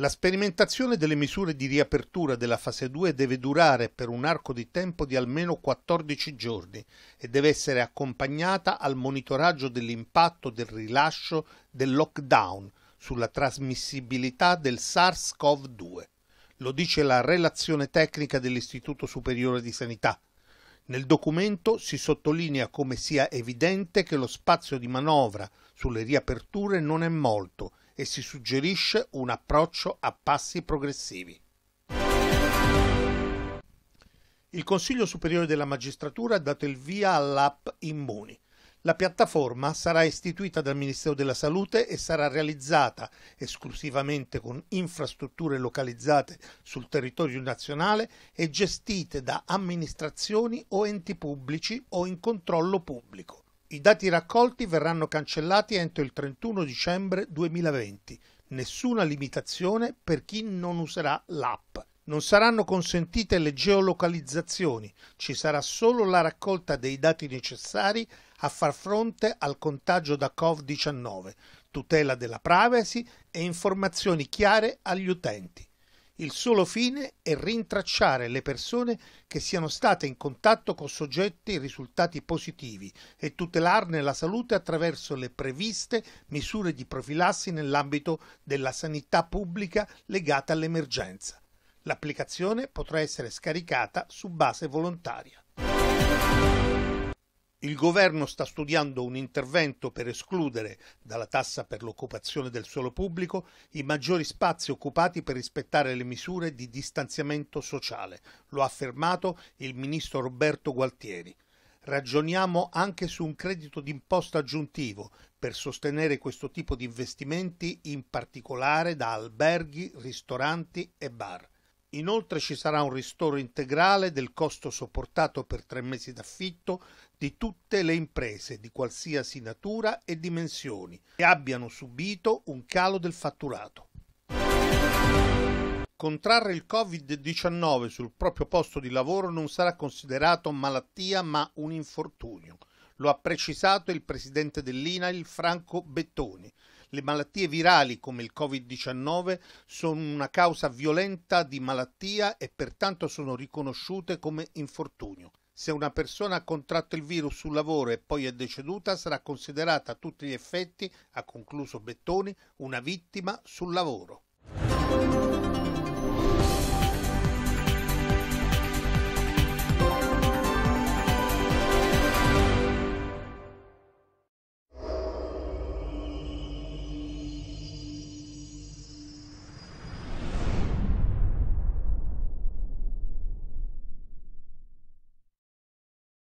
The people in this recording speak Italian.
La sperimentazione delle misure di riapertura della fase 2 deve durare per un arco di tempo di almeno 14 giorni e deve essere accompagnata al monitoraggio dell'impatto del rilascio del lockdown sulla trasmissibilità del SARS-CoV-2. Lo dice la relazione tecnica dell'Istituto Superiore di Sanità. Nel documento si sottolinea come sia evidente che lo spazio di manovra sulle riaperture non è molto e si suggerisce un approccio a passi progressivi. Il Consiglio Superiore della Magistratura ha dato il via all'app Immuni. La piattaforma sarà istituita dal Ministero della Salute e sarà realizzata esclusivamente con infrastrutture localizzate sul territorio nazionale e gestite da amministrazioni o enti pubblici o in controllo pubblico. I dati raccolti verranno cancellati entro il 31 dicembre 2020. Nessuna limitazione per chi non userà l'app. Non saranno consentite le geolocalizzazioni, ci sarà solo la raccolta dei dati necessari a far fronte al contagio da Covid-19, tutela della privacy e informazioni chiare agli utenti. Il solo fine è rintracciare le persone che siano state in contatto con soggetti risultati positivi e tutelarne la salute attraverso le previste misure di profilassi nell'ambito della sanità pubblica legata all'emergenza. L'applicazione potrà essere scaricata su base volontaria. Il governo sta studiando un intervento per escludere dalla tassa per l'occupazione del suolo pubblico i maggiori spazi occupati per rispettare le misure di distanziamento sociale, lo ha affermato il ministro Roberto Gualtieri. Ragioniamo anche su un credito d'imposta aggiuntivo per sostenere questo tipo di investimenti, in particolare da alberghi, ristoranti e bar. Inoltre ci sarà un ristoro integrale del costo sopportato per tre mesi d'affitto di tutte le imprese di qualsiasi natura e dimensioni che abbiano subito un calo del fatturato. Contrarre il Covid-19 sul proprio posto di lavoro non sarà considerato malattia ma un infortunio. Lo ha precisato il presidente dell'INAIL Franco Bettoni le malattie virali come il Covid-19 sono una causa violenta di malattia e pertanto sono riconosciute come infortunio. Se una persona ha contratto il virus sul lavoro e poi è deceduta, sarà considerata a tutti gli effetti, ha concluso Bettoni, una vittima sul lavoro.